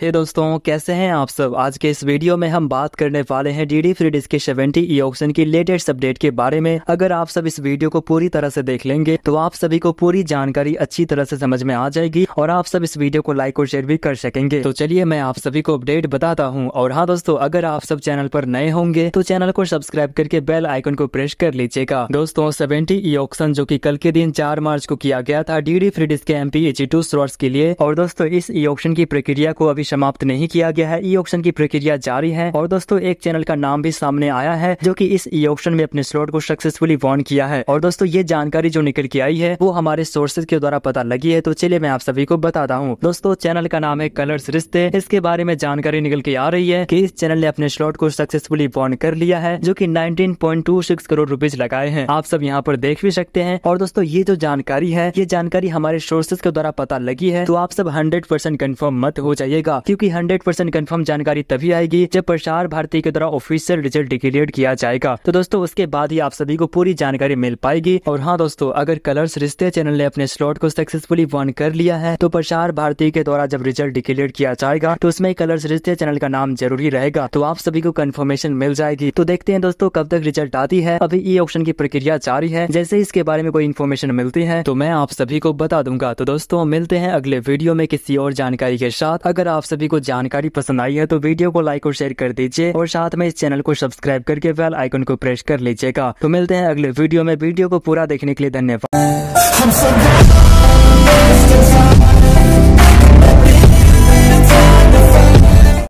हे hey दोस्तों कैसे हैं आप सब आज के इस वीडियो में हम बात करने वाले हैं डीडी फ्री डिस्क के सेवेंटी ई ऑप्शन की लेटेस्ट अपडेट के बारे में अगर आप सब इस वीडियो को पूरी तरह से देख लेंगे तो आप सभी को पूरी जानकारी अच्छी तरह से समझ में आ जाएगी और आप सब इस वीडियो को लाइक और शेयर भी कर सकेंगे तो चलिए मैं आप सभी को अपडेट बताता हूँ और हाँ दोस्तों अगर आप सब चैनल पर नए होंगे तो चैनल को सब्सक्राइब करके बेल आइकन को प्रेस कर लीजिएगा दोस्तों सेवेंटी ई ऑप्शन जो की कल के दिन चार मार्च को किया गया था डीडी फ्री डिस्क के एम पी एच के लिए और दोस्तों इस ई ऑप्शन की प्रक्रिया को अभी समाप्त नहीं किया गया है ई ऑप्शन की प्रक्रिया जारी है और दोस्तों एक चैनल का नाम भी सामने आया है जो की इस ई ऑप्शन में अपने स्लॉट को सक्सेसफुली वॉन किया है और दोस्तों ये जानकारी जो निकल के आई है वो हमारे सोर्सेज के द्वारा पता लगी है तो चलिए मैं आप सभी को बताता हूँ दोस्तों चैनल का नाम है कलर्स रिश्ते इसके बारे में जानकारी निकल के आ रही है कि इस चैनल ने अपने स्लॉट को सक्सेसफुली वॉन कर लिया है जो कि 19.26 करोड़ रुपीज लगाए हैं आप सब यहाँ पर देख भी सकते हैं और दोस्तों ये जो जानकारी है ये जानकारी हमारे सोर्सेज के द्वारा पता लगी है तो आप सब हंड्रेड परसेंट कन्फर्म मत हो जाइएगा क्योंकि 100 परसेंट कन्फर्म जानकारी तभी आएगी जब प्रसार भारती के द्वारा ऑफिशियल रिजल्ट डिक्लेयर किया जाएगा तो दोस्तों उसके बाद ही आप सभी को पूरी जानकारी मिल पाएगी और हाँ दोस्तों अगर कलर्स रिश्ते चैनल ने अपने स्लॉट को सक्सेसफुली वन कर लिया है तो प्रसार भारती के द्वारा जब रिजल्ट डिक्लेयर किया जाएगा तो उसमें कलर्स रिश्ते चैनल का नाम जरूरी रहेगा तो आप सभी को कन्फर्मेशन मिल जाएगी तो देखते हैं दोस्तों कब तक रिजल्ट आती है अभी ई e ऑप्शन की प्रक्रिया जारी है जैसे इसके बारे में कोई इन्फॉर्मेशन मिलती है तो मैं आप सभी को बता दूंगा तो दोस्तों मिलते हैं अगले वीडियो में किसी और जानकारी के साथ अगर आप सभी को जानकारी पसंद आई है तो वीडियो को लाइक और शेयर कर दीजिए और साथ में इस चैनल को सब्सक्राइब करके बेल आइकन को प्रेस कर लीजिएगा तो मिलते हैं अगले वीडियो में वीडियो को पूरा देखने के लिए धन्यवाद